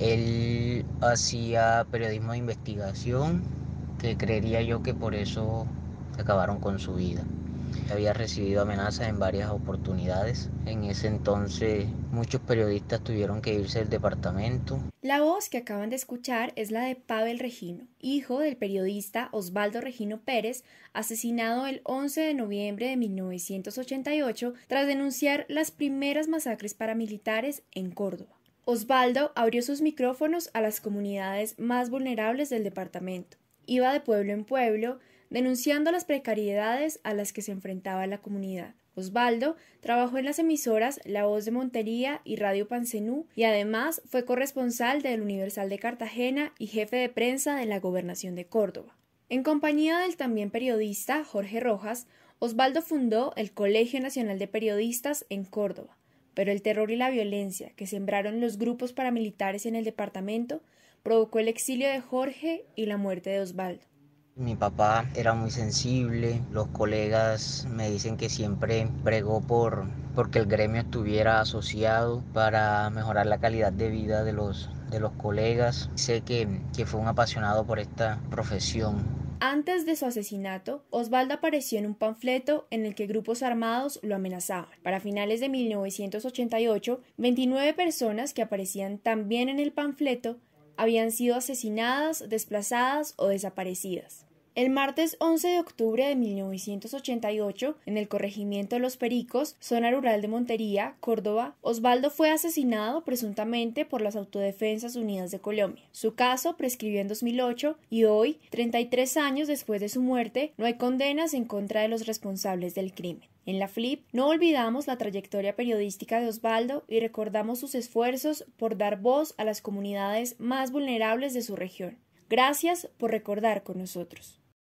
Él hacía periodismo de investigación, que creería yo que por eso acabaron con su vida. Había recibido amenazas en varias oportunidades. En ese entonces muchos periodistas tuvieron que irse del departamento. La voz que acaban de escuchar es la de Pavel Regino, hijo del periodista Osvaldo Regino Pérez, asesinado el 11 de noviembre de 1988 tras denunciar las primeras masacres paramilitares en Córdoba. Osvaldo abrió sus micrófonos a las comunidades más vulnerables del departamento. Iba de pueblo en pueblo, denunciando las precariedades a las que se enfrentaba la comunidad. Osvaldo trabajó en las emisoras La Voz de Montería y Radio Pancenú y además fue corresponsal del Universal de Cartagena y jefe de prensa de la Gobernación de Córdoba. En compañía del también periodista Jorge Rojas, Osvaldo fundó el Colegio Nacional de Periodistas en Córdoba pero el terror y la violencia que sembraron los grupos paramilitares en el departamento provocó el exilio de Jorge y la muerte de Osvaldo. Mi papá era muy sensible, los colegas me dicen que siempre pregó por porque el gremio estuviera asociado para mejorar la calidad de vida de los, de los colegas. Sé que, que fue un apasionado por esta profesión. Antes de su asesinato, Osvaldo apareció en un panfleto en el que grupos armados lo amenazaban. Para finales de 1988, 29 personas que aparecían también en el panfleto habían sido asesinadas, desplazadas o desaparecidas. El martes 11 de octubre de 1988, en el corregimiento de Los Pericos, zona rural de Montería, Córdoba, Osvaldo fue asesinado presuntamente por las Autodefensas Unidas de Colombia. Su caso prescribió en 2008 y hoy, 33 años después de su muerte, no hay condenas en contra de los responsables del crimen. En la FLIP no olvidamos la trayectoria periodística de Osvaldo y recordamos sus esfuerzos por dar voz a las comunidades más vulnerables de su región. Gracias por recordar con nosotros.